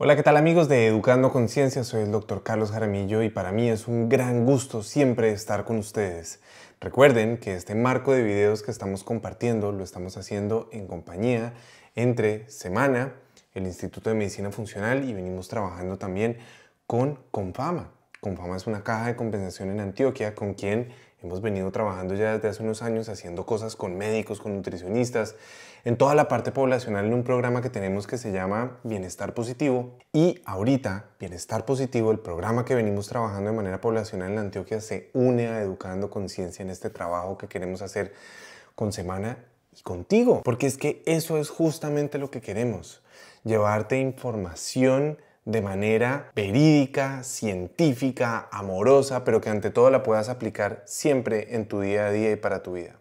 Hola, ¿qué tal amigos de Educando Conciencia? Soy el doctor Carlos Jaramillo y para mí es un gran gusto siempre estar con ustedes. Recuerden que este marco de videos que estamos compartiendo lo estamos haciendo en compañía entre Semana, el Instituto de Medicina Funcional y venimos trabajando también con Confama, Confama es una caja de compensación en Antioquia con quien hemos venido trabajando ya desde hace unos años haciendo cosas con médicos, con nutricionistas, en toda la parte poblacional en un programa que tenemos que se llama Bienestar Positivo. Y ahorita, Bienestar Positivo, el programa que venimos trabajando de manera poblacional en Antioquia, se une a Educando Conciencia en este trabajo que queremos hacer con Semana y contigo, porque es que eso es justamente lo que queremos, llevarte información de manera verídica, científica, amorosa, pero que ante todo la puedas aplicar siempre en tu día a día y para tu vida.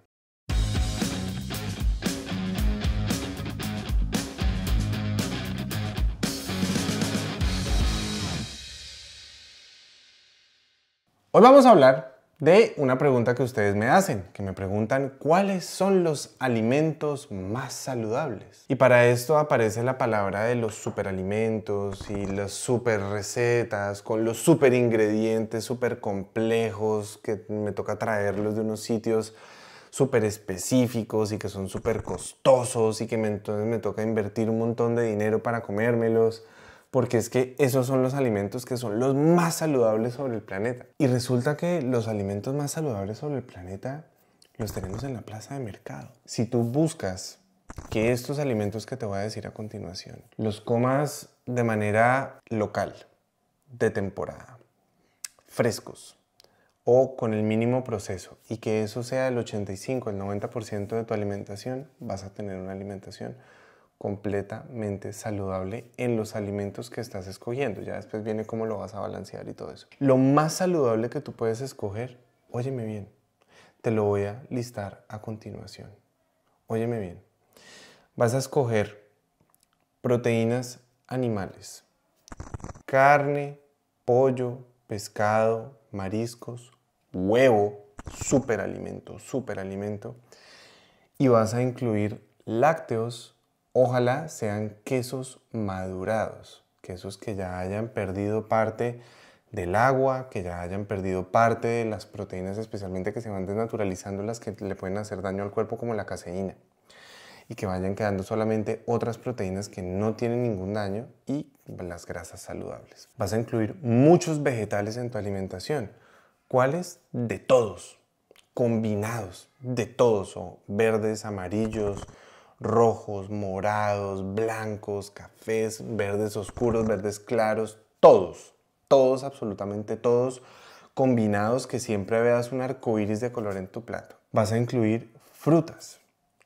Hoy vamos a hablar de una pregunta que ustedes me hacen, que me preguntan cuáles son los alimentos más saludables. Y para esto aparece la palabra de los superalimentos y las super recetas con los super ingredientes super complejos que me toca traerlos de unos sitios súper específicos y que son súper costosos y que entonces me toca invertir un montón de dinero para comérmelos porque es que esos son los alimentos que son los más saludables sobre el planeta. Y resulta que los alimentos más saludables sobre el planeta los tenemos en la plaza de mercado. Si tú buscas que estos alimentos que te voy a decir a continuación los comas de manera local, de temporada, frescos o con el mínimo proceso y que eso sea el 85, el 90% de tu alimentación, vas a tener una alimentación completamente saludable en los alimentos que estás escogiendo. Ya después viene cómo lo vas a balancear y todo eso. Lo más saludable que tú puedes escoger, óyeme bien, te lo voy a listar a continuación. Óyeme bien, vas a escoger proteínas animales, carne, pollo, pescado, mariscos, huevo, superalimento, superalimento, y vas a incluir lácteos, Ojalá sean quesos madurados, quesos que ya hayan perdido parte del agua, que ya hayan perdido parte de las proteínas, especialmente que se van desnaturalizando las que le pueden hacer daño al cuerpo, como la caseína, y que vayan quedando solamente otras proteínas que no tienen ningún daño y las grasas saludables. Vas a incluir muchos vegetales en tu alimentación. ¿Cuáles? De todos, combinados, de todos, o verdes, amarillos, rojos, morados, blancos, cafés, verdes oscuros, verdes claros, todos, todos, absolutamente todos, combinados que siempre veas un arco iris de color en tu plato. Vas a incluir frutas.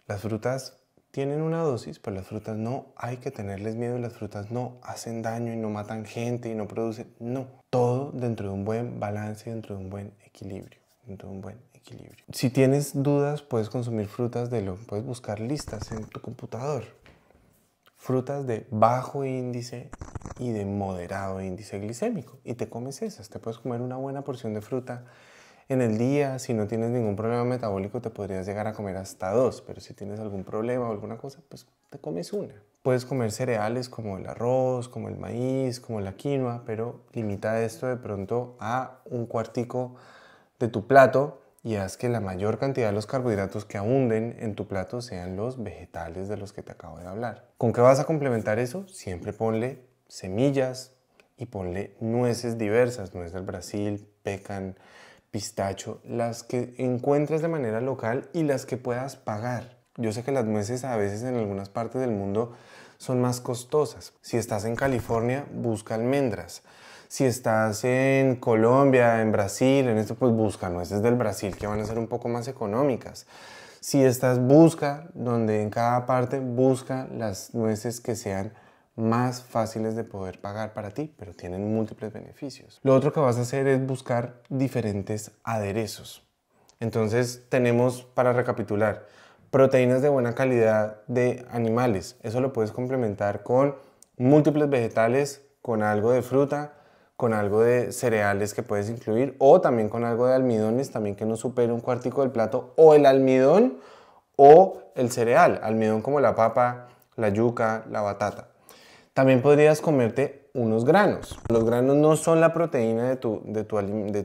Las frutas tienen una dosis, pero las frutas no hay que tenerles miedo, las frutas no hacen daño y no matan gente y no producen, no, todo dentro de un buen balance, dentro de un buen equilibrio un buen equilibrio. Si tienes dudas, puedes consumir frutas de lo puedes buscar listas en tu computador. Frutas de bajo índice y de moderado índice glicémico y te comes esas, te puedes comer una buena porción de fruta en el día, si no tienes ningún problema metabólico te podrías llegar a comer hasta dos, pero si tienes algún problema o alguna cosa, pues te comes una. Puedes comer cereales como el arroz, como el maíz, como la quinoa, pero limita esto de pronto a un cuartico de tu plato y haz que la mayor cantidad de los carbohidratos que abunden en tu plato sean los vegetales de los que te acabo de hablar. ¿Con qué vas a complementar eso? Siempre ponle semillas y ponle nueces diversas, nueces del Brasil, pecan, pistacho, las que encuentres de manera local y las que puedas pagar. Yo sé que las nueces a veces en algunas partes del mundo son más costosas. Si estás en California, busca almendras. Si estás en Colombia, en Brasil, en esto, pues busca nueces del Brasil que van a ser un poco más económicas. Si estás, busca, donde en cada parte, busca las nueces que sean más fáciles de poder pagar para ti, pero tienen múltiples beneficios. Lo otro que vas a hacer es buscar diferentes aderezos. Entonces tenemos, para recapitular, proteínas de buena calidad de animales. Eso lo puedes complementar con múltiples vegetales, con algo de fruta, con algo de cereales que puedes incluir o también con algo de almidones, también que no supere un cuartico del plato o el almidón o el cereal, almidón como la papa, la yuca, la batata. También podrías comerte unos granos. Los granos no son la proteína de tu, de tu,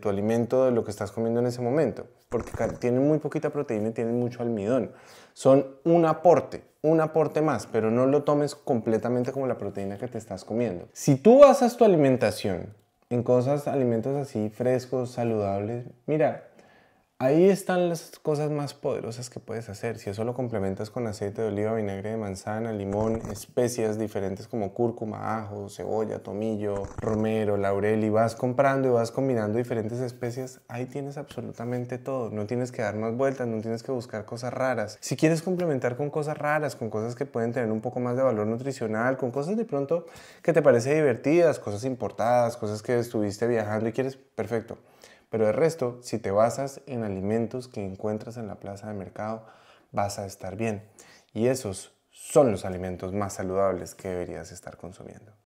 alimento, de lo que estás comiendo en ese momento, porque tienen muy poquita proteína y tienen mucho almidón. Son un aporte, un aporte más, pero no lo tomes completamente como la proteína que te estás comiendo. Si tú vas a tu alimentación en cosas, alimentos así frescos, saludables. Mira, Ahí están las cosas más poderosas que puedes hacer. Si eso lo complementas con aceite de oliva, vinagre de manzana, limón, especias diferentes como cúrcuma, ajo, cebolla, tomillo, romero, laurel y vas comprando y vas combinando diferentes especias, ahí tienes absolutamente todo. No tienes que dar más vueltas, no tienes que buscar cosas raras. Si quieres complementar con cosas raras, con cosas que pueden tener un poco más de valor nutricional, con cosas de pronto que te parecen divertidas, cosas importadas, cosas que estuviste viajando y quieres, perfecto. Pero de resto, si te basas en alimentos que encuentras en la plaza de mercado, vas a estar bien. Y esos son los alimentos más saludables que deberías estar consumiendo.